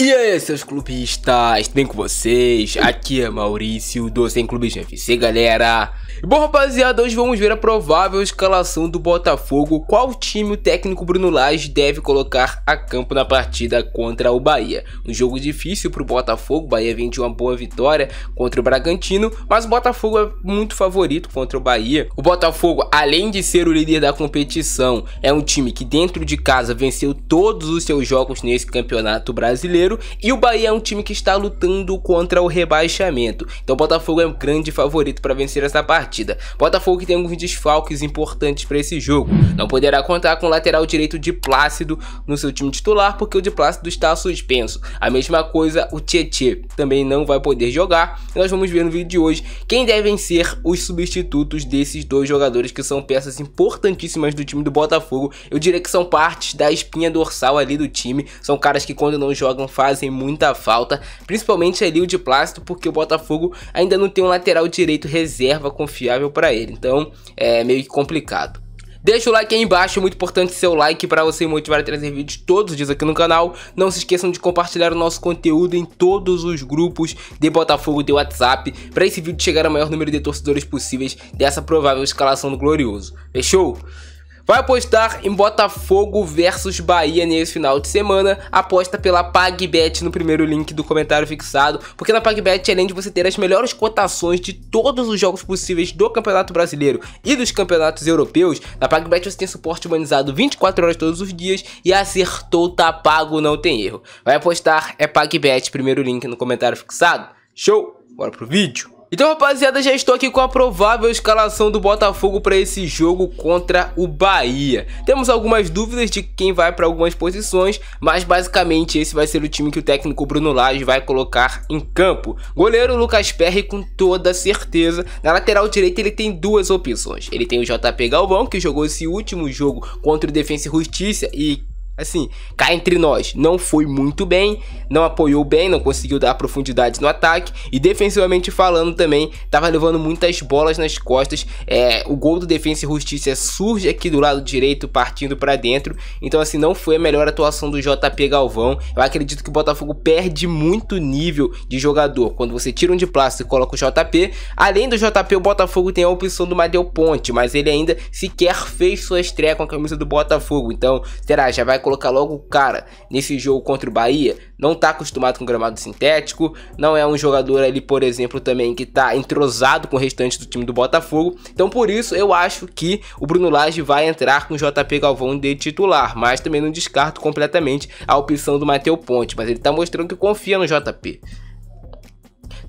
E aí, seus clubistas, tudo bem com vocês? Aqui é Maurício do Sem Clubes FC, galera. Bom, rapaziada, hoje vamos ver a provável escalação do Botafogo, qual time o técnico Bruno Lage deve colocar a campo na partida contra o Bahia. Um jogo difícil pro Botafogo, o Bahia vem de uma boa vitória contra o Bragantino, mas o Botafogo é muito favorito contra o Bahia. O Botafogo, além de ser o líder da competição, é um time que dentro de casa venceu todos os seus jogos nesse campeonato brasileiro brasileiro e o Bahia é um time que está lutando contra o rebaixamento. Então o Botafogo é um grande favorito para vencer essa partida. Botafogo que tem alguns desfalques importantes para esse jogo. Não poderá contar com o lateral direito de Plácido no seu time titular porque o de Plácido está suspenso. A mesma coisa o Tietê também não vai poder jogar. E nós vamos ver no vídeo de hoje quem devem ser os substitutos desses dois jogadores que são peças importantíssimas do time do Botafogo. Eu diria que são partes da espinha dorsal ali do time. São caras que quando não jogam fazem muita falta, principalmente ali o de Plácido, porque o Botafogo ainda não tem um lateral direito reserva confiável para ele, então é meio complicado. Deixa o like aí embaixo, é muito importante seu like para você me motivar a trazer vídeos todos os dias aqui no canal. Não se esqueçam de compartilhar o nosso conteúdo em todos os grupos de Botafogo de WhatsApp para esse vídeo chegar ao maior número de torcedores possíveis dessa provável escalação do Glorioso. Fechou? vai apostar em Botafogo versus Bahia nesse final de semana, aposta pela PagBet no primeiro link do comentário fixado, porque na PagBet, além de você ter as melhores cotações de todos os jogos possíveis do Campeonato Brasileiro e dos campeonatos europeus, na PagBet você tem suporte humanizado 24 horas todos os dias e acertou, tá pago, não tem erro. Vai apostar, é PagBet, primeiro link no comentário fixado. Show! Bora pro vídeo! Então, rapaziada, já estou aqui com a provável escalação do Botafogo para esse jogo contra o Bahia. Temos algumas dúvidas de quem vai para algumas posições, mas basicamente esse vai ser o time que o técnico Bruno Lage vai colocar em campo. Goleiro Lucas Perry com toda certeza. Na lateral direita ele tem duas opções. Ele tem o JP Galvão, que jogou esse último jogo contra o Defensa e Justiça e Assim, cá entre nós, não foi muito bem, não apoiou bem, não conseguiu dar profundidade no ataque e defensivamente falando também, tava levando muitas bolas nas costas. É, o gol do Defensa e Justiça surge aqui do lado direito, partindo para dentro. Então assim, não foi a melhor atuação do JP Galvão. Eu acredito que o Botafogo perde muito nível de jogador quando você tira um de plástico e coloca o JP. Além do JP, o Botafogo tem a opção do Madeu Ponte, mas ele ainda sequer fez sua estreia com a camisa do Botafogo. Então, será já vai colocar logo o cara nesse jogo contra o Bahia, não tá acostumado com gramado sintético, não é um jogador ali, por exemplo, também que tá entrosado com o restante do time do Botafogo. Então, por isso, eu acho que o Bruno Lage vai entrar com o JP Galvão de titular, mas também não descarto completamente a opção do Matheus Ponte, mas ele tá mostrando que confia no JP.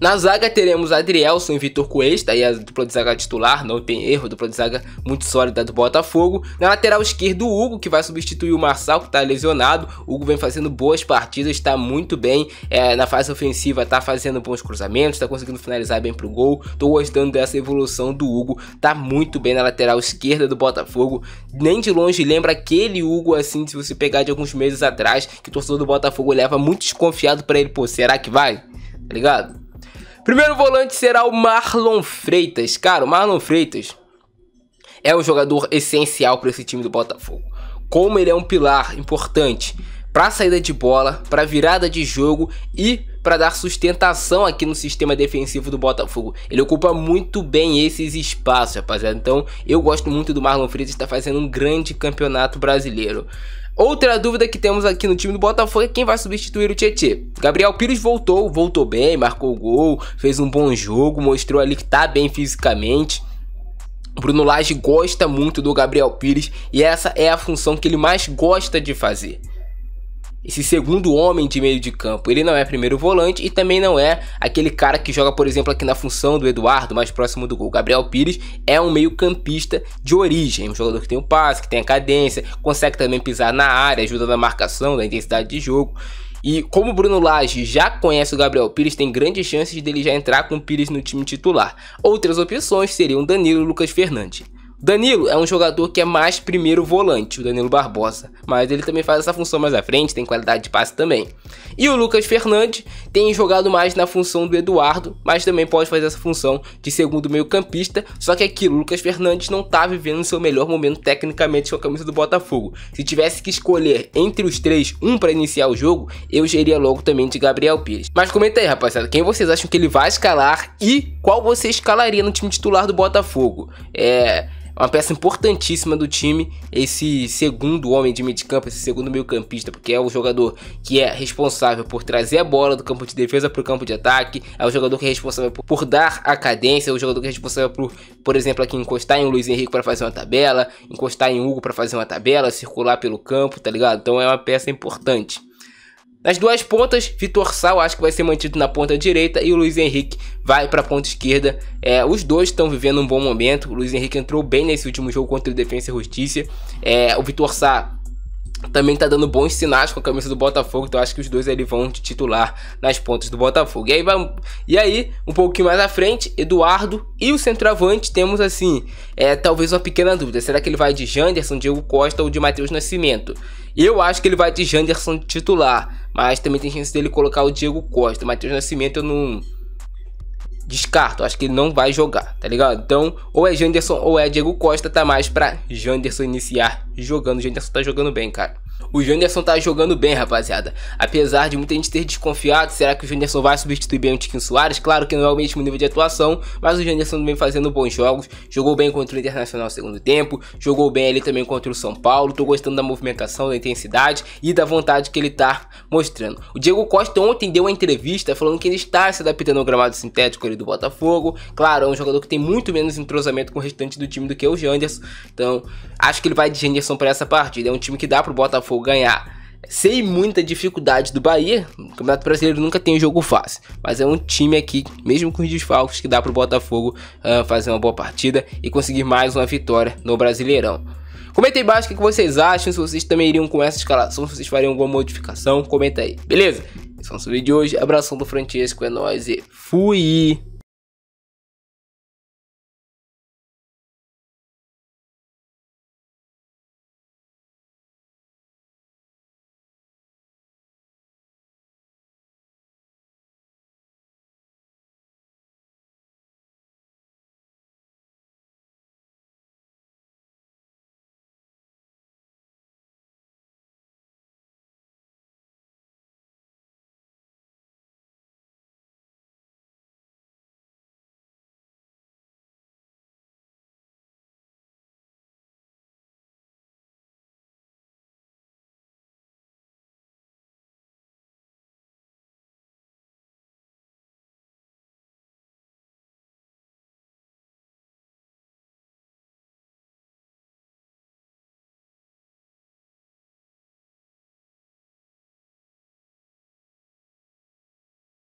Na zaga teremos Adrielson e Vitor Cuesta, aí a dupla de zaga titular, não tem erro, dupla de zaga muito sólida do Botafogo. Na lateral esquerda, o Hugo, que vai substituir o Marçal, que está lesionado. O Hugo vem fazendo boas partidas, está muito bem é, na fase ofensiva, está fazendo bons cruzamentos, está conseguindo finalizar bem pro gol. Tô gostando dessa evolução do Hugo, tá muito bem na lateral esquerda do Botafogo. Nem de longe lembra aquele Hugo, assim, se você pegar de alguns meses atrás, que o torcedor do Botafogo leva muito desconfiado para ele, pô, será que vai? Tá ligado? Primeiro volante será o Marlon Freitas. Cara, o Marlon Freitas é um jogador essencial para esse time do Botafogo. Como ele é um pilar importante para saída de bola, para virada de jogo e para dar sustentação aqui no sistema defensivo do Botafogo. Ele ocupa muito bem esses espaços, rapaziada. Então, eu gosto muito do Marlon Freitas, está fazendo um grande campeonato brasileiro. Outra dúvida que temos aqui no time do Botafogo é quem vai substituir o Tietê. Gabriel Pires voltou, voltou bem, marcou gol, fez um bom jogo, mostrou ali que tá bem fisicamente. Bruno Lage gosta muito do Gabriel Pires e essa é a função que ele mais gosta de fazer esse segundo homem de meio de campo. Ele não é primeiro volante e também não é aquele cara que joga, por exemplo, aqui na função do Eduardo, mais próximo do gol. Gabriel Pires é um meio-campista de origem, um jogador que tem o um passe, que tem a cadência, consegue também pisar na área, ajuda na marcação, na intensidade de jogo. E como o Bruno Lage já conhece o Gabriel Pires, tem grandes chances dele já entrar com o Pires no time titular. Outras opções seriam Danilo e Lucas Fernandes. Danilo é um jogador que é mais primeiro volante, o Danilo Barbosa, mas ele também faz essa função mais à frente, tem qualidade de passe também. E o Lucas Fernandes tem jogado mais na função do Eduardo, mas também pode fazer essa função de segundo meio-campista, só que aqui o Lucas Fernandes não tá vivendo seu melhor momento tecnicamente com a camisa do Botafogo. Se tivesse que escolher entre os três um para iniciar o jogo, eu geria logo também de Gabriel Pires. Mas comenta aí, rapaziada, quem vocês acham que ele vai escalar e qual você escalaria no time titular do Botafogo? É uma peça importantíssima do time, esse segundo homem de meio campo, esse segundo meio campista, porque é o jogador que é responsável por trazer a bola do campo de defesa para o campo de ataque, é o jogador que é responsável por, por, dar a cadência, é o jogador que é responsável por, por exemplo, aqui encostar em Luiz Henrique para fazer uma tabela, encostar em Hugo para fazer uma tabela, circular pelo campo, tá ligado? Então é uma peça importante. Nas duas pontas, Vitor Sal acho que vai ser mantido na ponta direita e o Luiz Henrique vai para a ponta esquerda. É, os dois estão vivendo um bom momento. O Luiz Henrique entrou bem nesse último jogo contra o Defensa e Justiça. É, o Vitor Sá também está dando bons sinais com a camisa do Botafogo, então acho que os dois ali vão de titular nas pontas do Botafogo. E aí, e aí um pouquinho mais à frente, Eduardo e o centroavante, temos assim, é, talvez uma pequena dúvida, será que ele vai de Janderson, Diego Costa ou de Matheus Nascimento? Eu acho que ele vai de Janderson titular, mas também tem chance dele colocar o Diego Costa. Matheus Nascimento eu não descarto, acho que ele não vai jogar, tá ligado? Então, ou é Janderson ou é Diego Costa, tá mais pra Janderson iniciar jogando. O Janderson tá jogando bem, cara. O Janderson tá jogando bem, rapaziada. Apesar de muita gente ter desconfiado, será que o Janderson vai substituir bem o Tiquinho Soares? Claro que não é o mesmo nível de atuação, mas o Janderson vem fazendo bons jogos. Jogou bem contra o Internacional no segundo tempo, jogou bem ali também contra o São Paulo. Tô gostando da movimentação, da intensidade e da vontade que ele tá mostrando. O Diego Costa ontem deu uma entrevista falando que ele está se adaptando ao gramado sintético ali do Botafogo. Claro, é um jogador que tem muito menos entrosamento com o restante do time do que o Janderson. Então, acho que ele vai de Janderson para essa partida. É um time que dá pro Botafogo ganhar sem muita dificuldade do Bahia. O Campeonato Brasileiro nunca tem um jogo fácil, mas é um time aqui, mesmo com os desfalques, que dá para o Botafogo uh, fazer uma boa partida e conseguir mais uma vitória no Brasileirão. Comenta aí embaixo o que vocês acham, se vocês também iriam com essa escalação, se vocês fariam alguma modificação, comenta aí, beleza? Esse é o nosso vídeo de hoje, abração do Francesco, é nóis e fui!